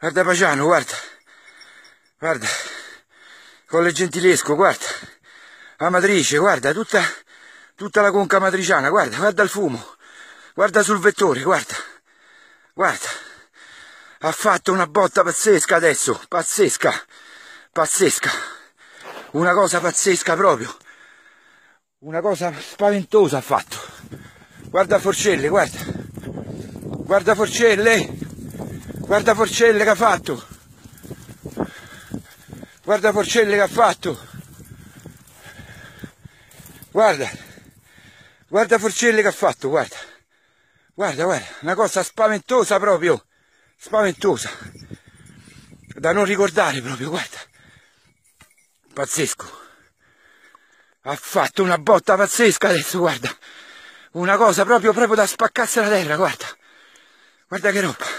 Guarda Paciano, guarda, guarda, Colle Gentilesco, guarda, la matrice, guarda, tutta, tutta la conca matriciana, guarda, guarda il fumo, guarda sul vettore, guarda, guarda, ha fatto una botta pazzesca adesso, pazzesca, pazzesca, una cosa pazzesca proprio, una cosa spaventosa ha fatto, guarda Forcelle, guarda, guarda Forcelle, Guarda Forcelle che ha fatto! Guarda Forcelle che ha fatto! Guarda! Guarda Forcelle che ha fatto, guarda! Guarda, guarda, una cosa spaventosa proprio! Spaventosa! Da non ricordare proprio, guarda! Pazzesco! Ha fatto una botta pazzesca adesso, guarda! Una cosa proprio, proprio da spaccarsi la terra, guarda! Guarda che roba!